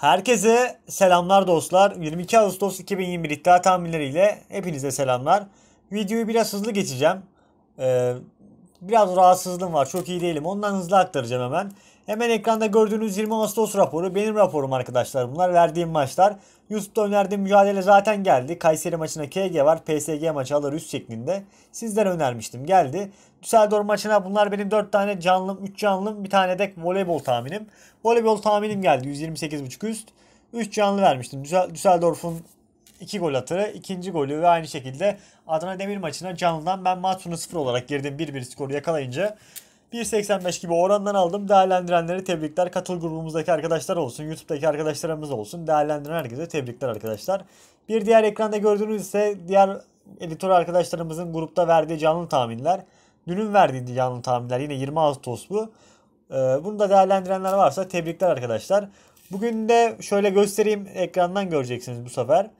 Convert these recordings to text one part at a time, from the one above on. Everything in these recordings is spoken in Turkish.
Herkese selamlar dostlar. 22 Ağustos 2021 iddia tahminleriyle hepinize selamlar. Videoyu biraz hızlı geçeceğim. Ee, biraz rahatsızlığım var. Çok iyi değilim. Ondan hızlı aktaracağım hemen. Hemen ekranda gördüğünüz 20 Ağustos raporu benim raporum arkadaşlar. Bunlar verdiğim maçlar. YouTube'da önerdiğim mücadele zaten geldi. Kayseri maçına KG var. PSG maçı alır üst şeklinde. Sizden önermiştim. Geldi. Düsseldorf maçına bunlar benim 4 tane canlım, 3 canlım, bir tane de voleybol tahminim. Voleybol tahminim geldi. 128.5 üst. 3 canlı vermiştim. Düsseldorf'un 2 gol atarı, ikinci golü ve aynı şekilde Adana Demir maçına canlıdan ben Matsun'u 0 olarak girdim 1-1 skoru yakalayınca 1.85 gibi orandan aldım. Değerlendirenlere tebrikler. Katıl grubumuzdaki arkadaşlar olsun. YouTube'daki arkadaşlarımız olsun. Değerlendiren herkese tebrikler arkadaşlar. Bir diğer ekranda gördüğünüz ise diğer editör arkadaşlarımızın grupta verdiği canlı tahminler. Dünün verdiği canlı tahminler yine 20 Ağustos bu. Ee, bunu da değerlendirenler varsa tebrikler arkadaşlar. Bugün de şöyle göstereyim ekrandan göreceksiniz bu sefer.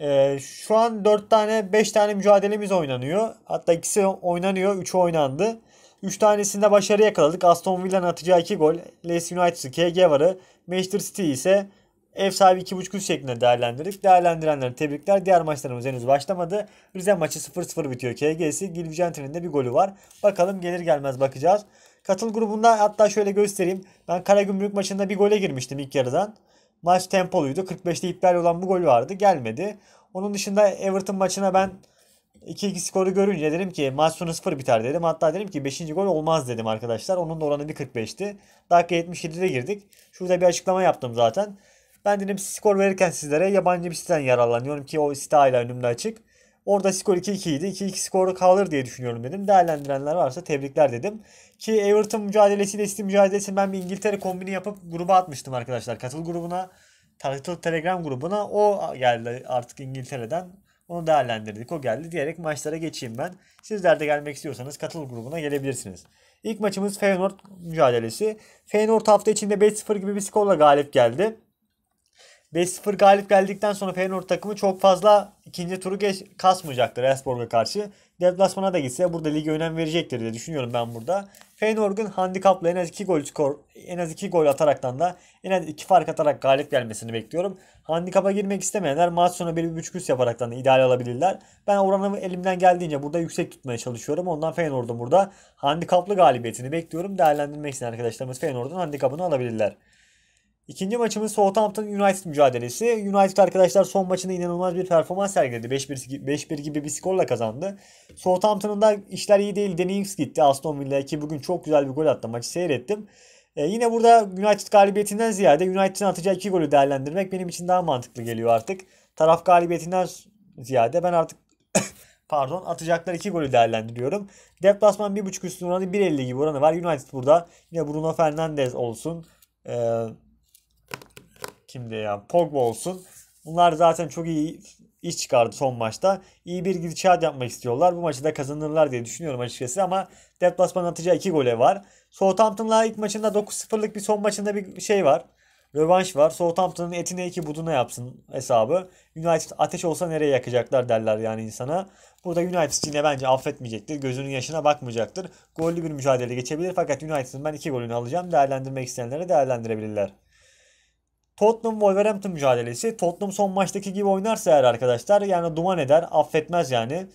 Ee, şu an 4 tane 5 tane mücadelemiz oynanıyor. Hatta ikisi oynanıyor 3'ü oynandı. 3 tanesinde başarı yakaladık. Aston Villa'nın atacağı 2 gol. Leeds United, KG varı. Manchester City ise ev sahibi 2.5 üst şeklinde değerlendirdik. Değerlendirenlere tebrikler. Diğer maçlarımız henüz başlamadı. Rize maçı 0-0 bitiyor. KG'si Gilvijenti'nin de bir golü var. Bakalım gelir gelmez bakacağız. Katıl grubunda hatta şöyle göstereyim. Ben Karagümrük maçında bir gole girmiştim ilk yarıdan. Maç tempoluydu. 45'te iptal olan bu gol vardı. Gelmedi. Onun dışında Everton maçına ben 2-2 skoru görünce dedim ki maç sonu 0 biter dedim. Hatta dedim ki 5. gol olmaz dedim arkadaşlar. Onun da oranı 1.45'ti. Dakika 77'de girdik. Şurada bir açıklama yaptım zaten. Ben dedim skor verirken sizlere yabancı bir siteden yararlanıyorum ki o site hala önümde açık. Orada skor 2-2 idi. 2-2 skoru kalır diye düşünüyorum dedim. Değerlendirenler varsa tebrikler dedim. Ki Everton mücadelesiyle City mücadelesi ben bir İngiltere kombini yapıp gruba atmıştım arkadaşlar. Katıl grubuna, katıl Telegram grubuna. O geldi artık İngiltere'den. Onu değerlendirdik. O geldi diyerek maçlara geçeyim ben. Sizler de gelmek istiyorsanız katıl grubuna gelebilirsiniz. İlk maçımız Feyenoord mücadelesi. Feyenoord hafta içinde 5-0 gibi bir skorla galip geldi. 5-0 galip geldikten sonra Feyenoord takımı çok fazla ikinci turu geç kasmayacaktır Esborg'a karşı deplasmana da gitse burada lige önem verecektir diye düşünüyorum ben burada. Feyenoord'un handikapla en az 2 gol skor en az 2 gol ataraktan da en az 2 fark atarak galip gelmesini bekliyorum. Handikapa girmek istemeyenler maç sonu 1.5 küs yaparaktan da ideal alabilirler. Ben oranı elimden geldiğince burada yüksek tutmaya çalışıyorum. Ondan Feyenoord'un burada handikaplı galibiyetini bekliyorum. Değerlendirmek için arkadaşlarımız Feyenoord'un handikapını alabilirler. İkinci maçımız Southampton United mücadelesi. United arkadaşlar son maçında inanılmaz bir performans sergiledi. 5-1 gibi bir skorla kazandı. Southampton'ın da işler iyi değil. Danny Ings gitti Aston Villa'ya ki bugün çok güzel bir gol attı. Maçı seyrettim. ee, yine burada United galibiyetinden ziyade United'ın atacağı iki golü değerlendirmek benim için daha mantıklı geliyor artık. Taraf galibiyetinden ziyade ben artık pardon atacaklar iki golü değerlendiriyorum. Deplasman 1.5 üstü oranı 1.50 gibi oranı var. United burada yine Bruno Fernandes olsun. Eee kimdi ya? Pogba olsun. Bunlar zaten çok iyi iş çıkardı son maçta. İyi bir gidişat yapmak istiyorlar. Bu maçı da kazanırlar diye düşünüyorum açıkçası ama deplasman atacağı iki gole var. Southampton'la ilk maçında 9-0'lık bir son maçında bir şey var. Rövanş var. Southampton'ın etine iki buduna yapsın hesabı. United ateş olsa nereye yakacaklar derler yani insana. Burada United yine bence affetmeyecektir. Gözünün yaşına bakmayacaktır. Gollü bir mücadele geçebilir fakat United'ın ben iki golünü alacağım. Değerlendirmek isteyenlere değerlendirebilirler. Tottenham Wolverhampton mücadelesi. Tottenham son maçtaki gibi oynarsa eğer arkadaşlar yani duman eder, affetmez yani.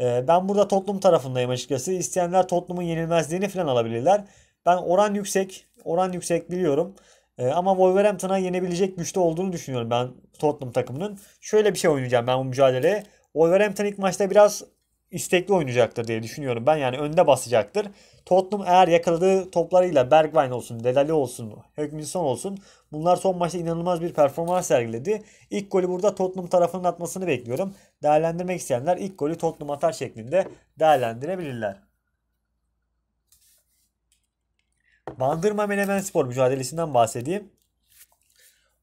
Ee, ben burada Tottenham tarafındayım açıkçası. İsteyenler Tottenham'ın yenilmezliğini falan alabilirler. Ben oran yüksek, oran yüksek biliyorum. Ee, ama Wolverhampton'a yenebilecek güçte olduğunu düşünüyorum ben Tottenham takımının. Şöyle bir şey oynayacağım ben bu mücadeleye. Wolverhampton ilk maçta biraz istekli oynayacaktır diye düşünüyorum ben. Yani önde basacaktır. Tottenham eğer yakaladığı toplarıyla Bergwijn olsun, Delali olsun, Högminson olsun bunlar son maçta inanılmaz bir performans sergiledi. İlk golü burada Tottenham tarafının atmasını bekliyorum. Değerlendirmek isteyenler ilk golü Tottenham atar şeklinde değerlendirebilirler. Bandırma Menemen Spor mücadelesinden bahsedeyim.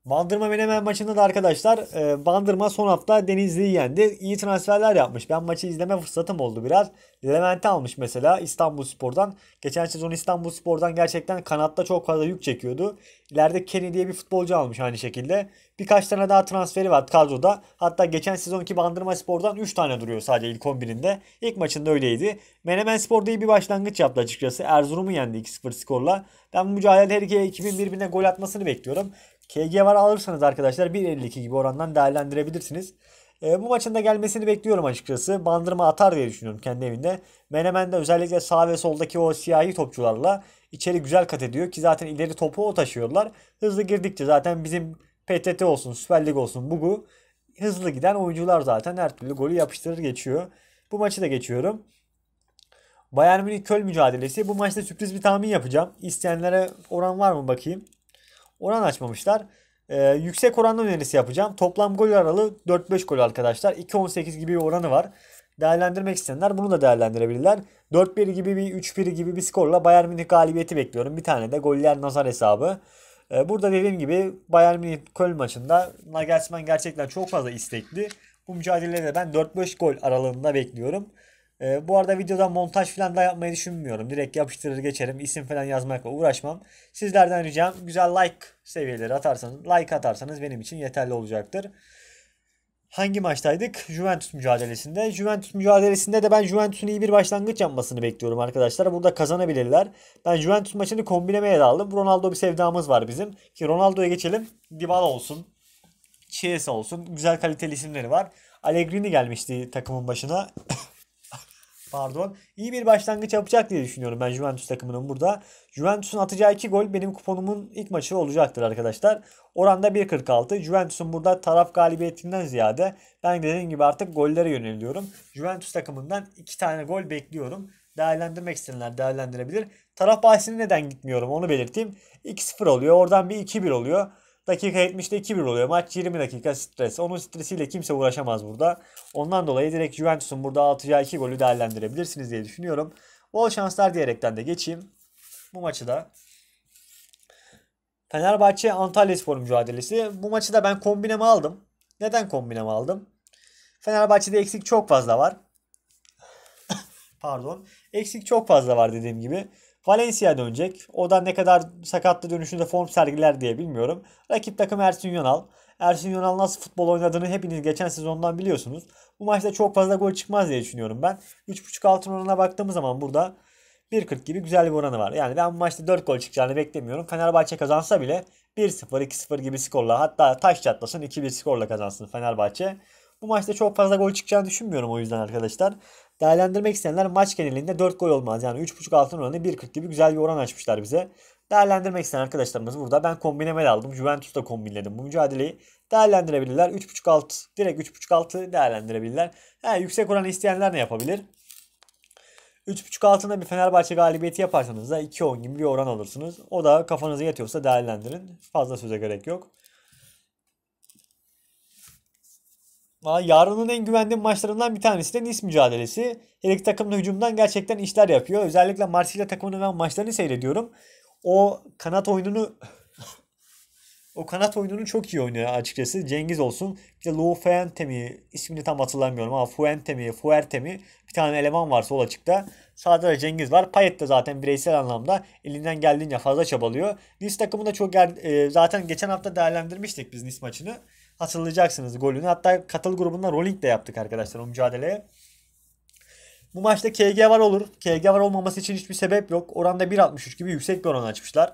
Bandırma Menemen maçında da arkadaşlar e, Bandırma son hafta Denizli'yi yendi. İyi transferler yapmış. Ben maçı izleme fırsatım oldu biraz. Levent'i almış mesela İstanbul Spor'dan. Geçen sezon İstanbul Spor'dan gerçekten kanatta çok fazla yük çekiyordu. İleride Kenny diye bir futbolcu almış aynı şekilde. Birkaç tane daha transferi var kadroda. Hatta geçen sezonki Bandırma Spor'dan 3 tane duruyor sadece ilk 11'inde. İlk maçında öyleydi. Menemen Spor'da iyi bir başlangıç yaptı açıkçası. Erzurum'u yendi 2-0 skorla. Ben bu Mücahit Herke'ye 2000 birbirine gol atmasını bekliyorum. KG var alırsanız arkadaşlar 1.52 gibi orandan değerlendirebilirsiniz. E, bu maçın da gelmesini bekliyorum açıkçası. Bandırma atar diye düşünüyorum kendi evinde. Menemen de özellikle sağ ve soldaki o siyahi topçularla içeri güzel kat ediyor ki zaten ileri topu o taşıyorlar. Hızlı girdikçe zaten bizim PTT olsun, Süper Lig olsun, Bugu hızlı giden oyuncular zaten her türlü golü yapıştırır geçiyor. Bu maçı da geçiyorum. Bayern Münih Köl mücadelesi. Bu maçta sürpriz bir tahmin yapacağım. İsteyenlere oran var mı bakayım oran açmamışlar. Ee, yüksek oranlı önerisi yapacağım. Toplam gol aralığı 4-5 gol arkadaşlar. 2-18 gibi bir oranı var. Değerlendirmek isteyenler bunu da değerlendirebilirler. 4-1 gibi bir 3-1 gibi bir skorla Bayern Münih galibiyeti bekliyorum. Bir tane de goller nazar hesabı. Ee, burada dediğim gibi Bayern Münih Köln maçında Nagelsmann gerçekten çok fazla istekli. Bu mücadelede ben 4-5 gol aralığında bekliyorum. E, bu arada videoda montaj falan da yapmayı düşünmüyorum. Direkt yapıştırır geçerim. İsim falan yazmakla uğraşmam. Sizlerden ricam güzel like seviyeleri atarsanız, like atarsanız benim için yeterli olacaktır. Hangi maçtaydık? Juventus mücadelesinde. Juventus mücadelesinde de ben Juventus'un iyi bir başlangıç yapmasını bekliyorum arkadaşlar. Burada kazanabilirler. Ben Juventus maçını kombilemeye aldım. Ronaldo bir sevdamız var bizim. Ki Ronaldo'ya geçelim. Dybala olsun. Chiesa olsun. Güzel kaliteli isimleri var. Allegrini gelmişti takımın başına. Pardon. İyi bir başlangıç yapacak diye düşünüyorum ben Juventus takımının burada. Juventus'un atacağı 2 gol benim kuponumun ilk maçı olacaktır arkadaşlar. Oranda 1.46. Juventus'un burada taraf galibiyetinden ziyade ben dediğim gibi artık gollere yöneliyorum. Juventus takımından 2 tane gol bekliyorum. Değerlendirmek isteyenler değerlendirebilir. Taraf bahisine neden gitmiyorum onu belirteyim. 2-0 oluyor. Oradan bir 2-1 oluyor. Dakika 70'te 2-1 oluyor. Maç 20 dakika stres. Onun stresiyle kimse uğraşamaz burada. Ondan dolayı direkt Juventus'un burada atacağı 2 golü değerlendirebilirsiniz diye düşünüyorum. Bol şanslar diyerekten de geçeyim. Bu maçı da Fenerbahçe Antalya Spor mücadelesi. Bu maçı da ben kombineme aldım. Neden kombineme aldım? Fenerbahçe'de eksik çok fazla var. Pardon. Eksik çok fazla var dediğim gibi. Valencia dönecek. O da ne kadar sakatlı dönüşünde form sergiler diye bilmiyorum. Rakip takım Ersun Yonal. Ersun Yonal nasıl futbol oynadığını hepiniz geçen sezondan biliyorsunuz. Bu maçta çok fazla gol çıkmaz diye düşünüyorum ben. 3.5 altın oranına baktığımız zaman burada 1.40 gibi güzel bir oranı var. Yani ben bu maçta 4 gol çıkacağını beklemiyorum. Fenerbahçe kazansa bile 1-0, 2-0 gibi skorla hatta taş çatlasın 2-1 skorla kazansın Fenerbahçe. Bu maçta çok fazla gol çıkacağını düşünmüyorum o yüzden arkadaşlar. Değerlendirmek isteyenler maç genelinde 4 gol olmaz. Yani 3.5 altın oranı 1.40 gibi güzel bir oran açmışlar bize. Değerlendirmek isteyen arkadaşlarımız burada. Ben kombineme de aldım. Juventus da kombinledim bu mücadeleyi. Değerlendirebilirler. 3.5 alt, direkt 3.5 altı değerlendirebilirler. Ha, yüksek oran isteyenler ne yapabilir? 3.5 altında bir Fenerbahçe galibiyeti yaparsanız da 2.10 gibi bir oran alırsınız. O da kafanıza yatıyorsa değerlendirin. Fazla söze gerek yok. Valla yarının en güvendiğim maçlarından bir tanesi de Nice mücadelesi. Her iki takım da hücumdan gerçekten işler yapıyor. Özellikle Marsilya takımının ben maçlarını seyrediyorum. O kanat oyununu o kanat oyununu çok iyi oynuyor açıkçası. Cengiz olsun. Bir de Lou Fuente mi? ismini tam hatırlamıyorum ama Fuente mi? Fuerte mi? Bir tane eleman var sol açıkta. Sağda da Cengiz var. Payet de zaten bireysel anlamda elinden geldiğince fazla çabalıyor. Nice takımı da çok e, zaten geçen hafta değerlendirmiştik biz Nice maçını atılacaksınız golünü. Hatta katıl grubundan rolling de yaptık arkadaşlar o mücadeleye. Bu maçta KG var olur. KG var olmaması için hiçbir sebep yok. Oranda 1.63 gibi yüksek bir oran açmışlar.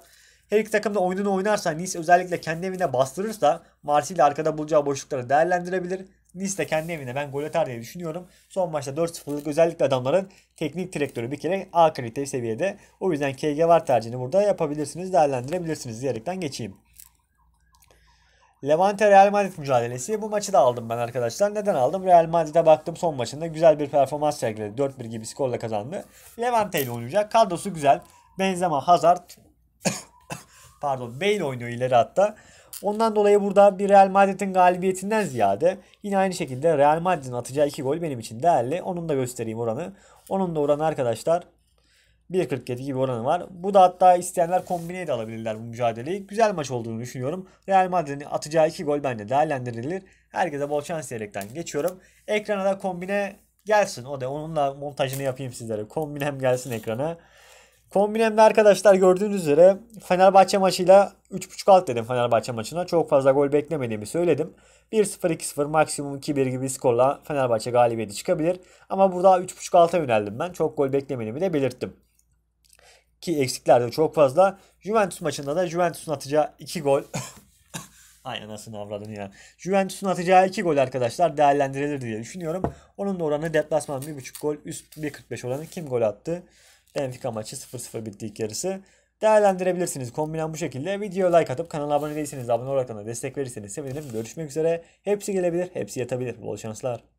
Her iki takım da oyununu oynarsa Nice özellikle kendi evinde bastırırsa Marsilya arkada bulacağı boşlukları değerlendirebilir. Nice de kendi evinde ben gol atar diye düşünüyorum. Son maçta 4-0'lık özellikle adamların teknik direktörü bir kere A kalite seviyede. O yüzden KG var tercihini burada yapabilirsiniz, değerlendirebilirsiniz diyerekten geçeyim. Levante Real Madrid mücadelesi. Bu maçı da aldım ben arkadaşlar. Neden aldım? Real Madrid'e baktım son maçında güzel bir performans sergiledi. 4-1 gibi skorla kazandı. Levante ile oynayacak. Kadrosu güzel. Benzema, Hazard pardon Bale oynuyor ileri hatta. Ondan dolayı burada bir Real Madrid'in galibiyetinden ziyade yine aynı şekilde Real Madrid'in atacağı 2 gol benim için değerli. Onun da göstereyim oranı. Onun da oranı arkadaşlar 1.47 gibi oranı var. Bu da hatta isteyenler kombine de alabilirler bu mücadeleyi. Güzel maç olduğunu düşünüyorum. Real Madrid'in atacağı 2 gol bence değerlendirilir. Herkese bol şans diyerekten geçiyorum. Ekrana da kombine gelsin. O da onunla montajını yapayım sizlere. Kombinem gelsin ekrana. Kombinemde arkadaşlar gördüğünüz üzere Fenerbahçe maçıyla 3.5 alt dedim Fenerbahçe maçına. Çok fazla gol beklemediğimi söyledim. 1-0, 2-0, maksimum 2-1 gibi skorla Fenerbahçe galibiyeti çıkabilir. Ama burada 3.5 alta yöneldim ben. Çok gol beklemediğimi de belirttim. Ki eksikler de çok fazla. Juventus maçında da Juventus'un atacağı 2 gol. Aynen nasıl avradın ya. Juventus'un atacağı 2 gol arkadaşlar değerlendirilir diye düşünüyorum. Onun da oranı deplasman 1.5 gol üst 1.45 oranı kim gol attı? Benfica maçı 0-0 bitti ilk yarısı. Değerlendirebilirsiniz. Kombinen bu şekilde. Videoya like atıp kanala abone değilseniz abone olarak da destek verirseniz sevinirim. Görüşmek üzere. Hepsi gelebilir. Hepsi yatabilir. Bol şanslar.